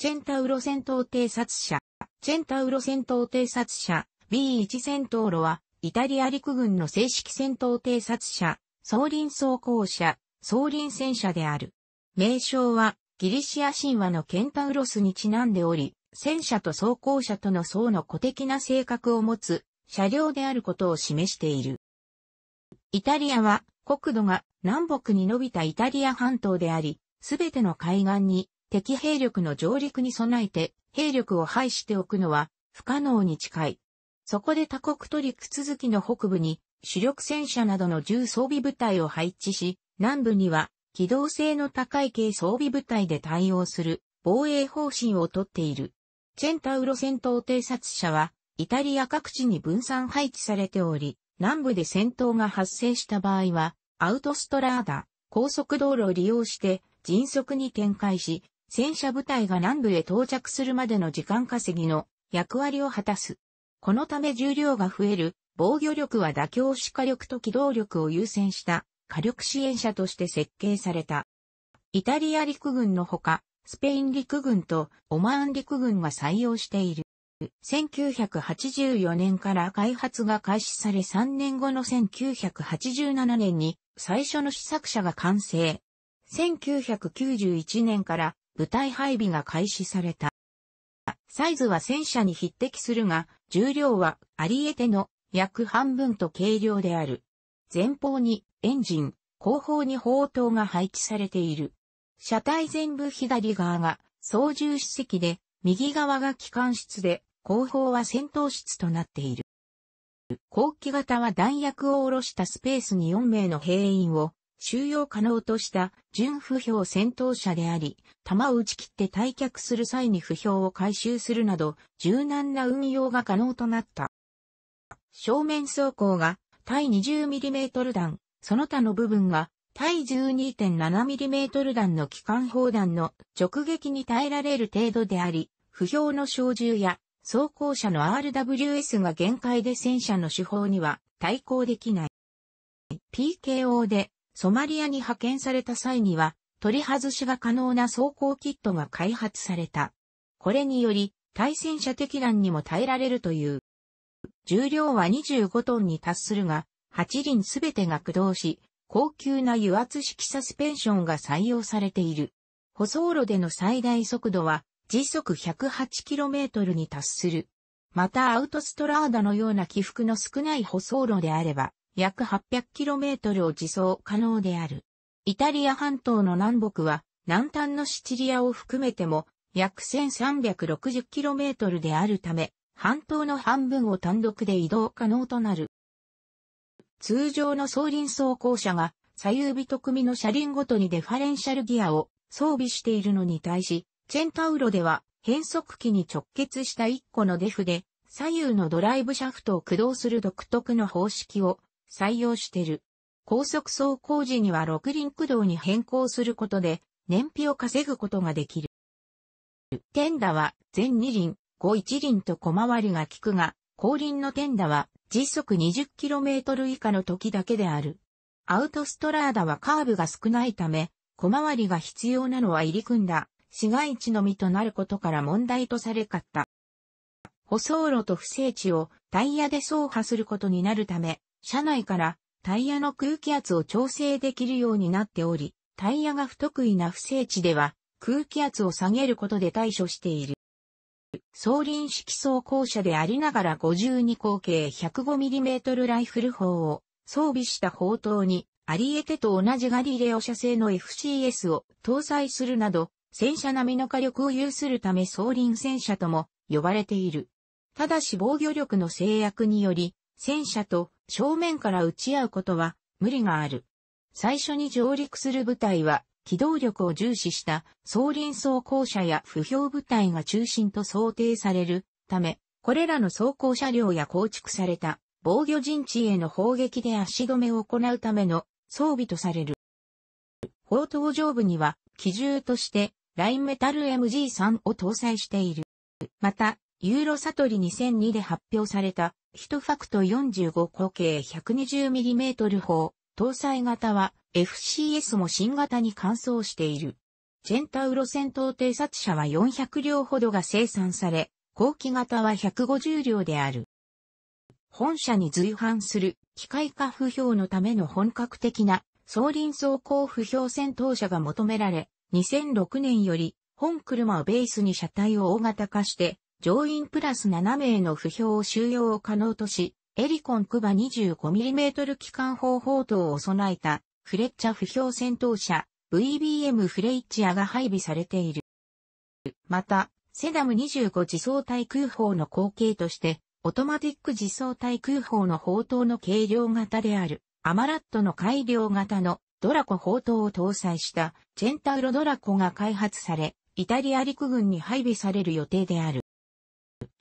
チェンタウロ戦闘偵察車。チェンタウロ戦闘偵察車 B1 戦闘路は、イタリア陸軍の正式戦闘偵察車、総輪装甲車、総輪戦車である。名称は、ギリシア神話のケンタウロスにちなんでおり、戦車と装甲車との層の古的な性格を持つ車両であることを示している。イタリアは国土が南北に伸びたイタリア半島であり、すべての海岸に敵兵力の上陸に備えて兵力を排しておくのは不可能に近い。そこで他国ック続きの北部に主力戦車などの重装備部隊を配置し、南部には機動性の高い軽装備部隊で対応する防衛方針をとっている。チェンタウロ戦闘偵察車はイタリア各地に分散配置されており、南部で戦闘が発生した場合はアウトストラーダ、高速道路を利用して迅速に展開し、戦車部隊が南部へ到着するまでの時間稼ぎの役割を果たす。このため重量が増える防御力は妥協し火力と機動力を優先した火力支援車として設計された。イタリア陸軍のほか、スペイン陸軍とオマーン陸軍が採用している。1984年から開発が開始され3年後の1987年に最初の試作車が完成。1991年から部隊配備が開始された。サイズは戦車に匹敵するが、重量はあり得ての約半分と軽量である。前方にエンジン、後方に砲塔が配置されている。車体全部左側が操縦室席で、右側が機関室で、後方は戦闘室となっている。後期型は弾薬を下ろしたスペースに4名の兵員を収容可能とした純不評戦闘車であり、弾を打ち切って退却する際に不評を回収するなど、柔軟な運用が可能となった。正面走行が対 20mm 弾、その他の部分が対 12.7mm 弾の機関砲弾の直撃に耐えられる程度であり、不評の小銃や装甲車の RWS が限界で戦車の手法には対抗できない。PKO でソマリアに派遣された際には、取り外しが可能な装甲キットが開発された。これにより、対戦車敵弾にも耐えられるという。重量は25トンに達するが、8輪すべてが駆動し、高級な油圧式サスペンションが採用されている。舗装路での最大速度は時速 108km に達する。またアウトストラーダのような起伏の少ない舗装路であれば、約 800km を自走可能である。イタリア半島の南北は、南端のシチリアを含めても、約 1360km であるため、半島の半分を単独で移動可能となる。通常の双輪走行車が、左右と組の車輪ごとにデファレンシャルギアを装備しているのに対し、チェンタウロでは変速機に直結した1個のデフで左右のドライブシャフトを駆動する独特の方式を採用してる。高速走行時には6輪駆動に変更することで燃費を稼ぐことができる。テンダは全2輪、5 1輪と小回りが効くが、後輪のテンダは時速 20km 以下の時だけである。アウトストラーダはカーブが少ないため、小回りが必要なのは入り組んだ市街地のみとなることから問題とされかった。舗装路と不整地をタイヤで走破することになるため、車内からタイヤの空気圧を調整できるようになっており、タイヤが不得意な不整地では空気圧を下げることで対処している。送輪式装甲車でありながら52口径 105mm ライフル砲を装備した砲塔に、アリエテと同じガリレオ社製の FCS を搭載するなど、戦車並みの火力を有するため送輪戦車とも呼ばれている。ただし防御力の制約により、戦車と正面から撃ち合うことは無理がある。最初に上陸する部隊は機動力を重視した総輪装甲車や不評部隊が中心と想定されるため、これらの装甲車両や構築された防御陣地への砲撃で足止めを行うための装備とされる。砲塔上部には機銃としてラインメタル MG3 を搭載している。また、ユーロサトリ2002で発表された1ファクト45口径 120mm 砲、搭載型は FCS も新型に換装している。チェンタウロ戦闘偵察車は400両ほどが生産され、後期型は150両である。本社に随伴する機械化不評のための本格的な総輪走行不評戦闘車が求められ、2006年より本車をベースに車体を大型化して乗員プラス7名の不評を収容を可能とし、エリコンクバ 25mm 機関砲砲塔を備えたフレッチャ不評戦闘車 VBM フレイチアが配備されている。また、セダム25自走対空砲の後継として、オトマティック自走対空砲の砲塔の軽量型である、アマラットの改良型のドラコ砲塔を搭載したチェンタウロドラコが開発され、イタリア陸軍に配備される予定である。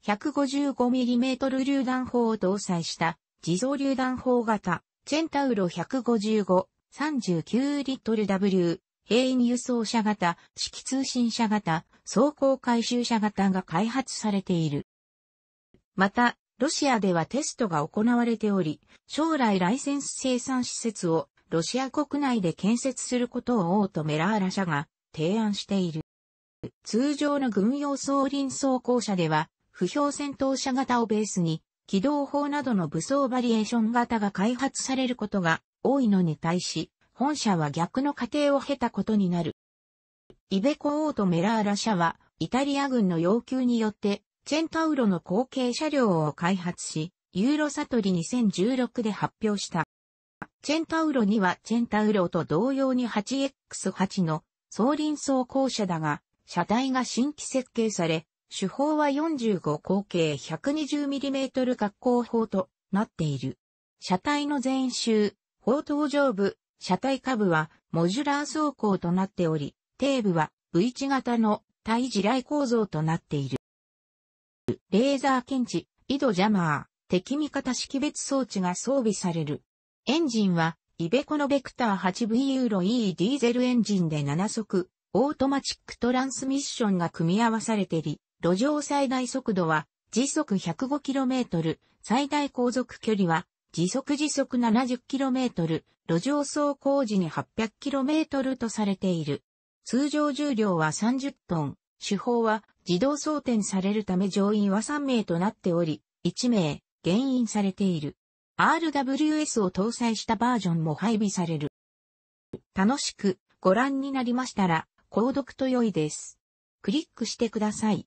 155mm 榴弾砲を搭載した自動榴弾砲型チェンタウロ155 39リットル W 兵員輸送車型、式通信車型、走行回収車型が開発されている。また、ロシアではテストが行われており、将来ライセンス生産施設をロシア国内で建設することをオートメラーラ社が提案している。通常の軍用装輪装甲車では不評戦闘車型をベースに、機動砲などの武装バリエーション型が開発されることが多いのに対し、本社は逆の過程を経たことになる。イベコオートメラーラ社は、イタリア軍の要求によって、チェンタウロの後継車両を開発し、ユーロサトリ2016で発表した。チェンタウロにはチェンタウロと同様に 8X8 の双輪走行車だが、車体が新規設計され、手法は45口径 120mm 格好砲となっている。車体の前周、砲塔上部、車体下部はモジュラー走行となっており、底部は V 字型の対地雷構造となっている。レーザー検知、井戸ジャマー、敵味方識別装置が装備される。エンジンは、イベコのベクター 8V ユーロ E ディーゼルエンジンで7速、オートマチックトランスミッションが組み合わされてり、路上最大速度は時速 105km、最大航続距離は時速時速 70km、路上走行時に 800km とされている。通常重量は30トン、手法は自動装填されるため乗員は3名となっており、1名、減員されている。RWS を搭載したバージョンも配備される。楽しくご覧になりましたら、購読と良いです。クリックしてください。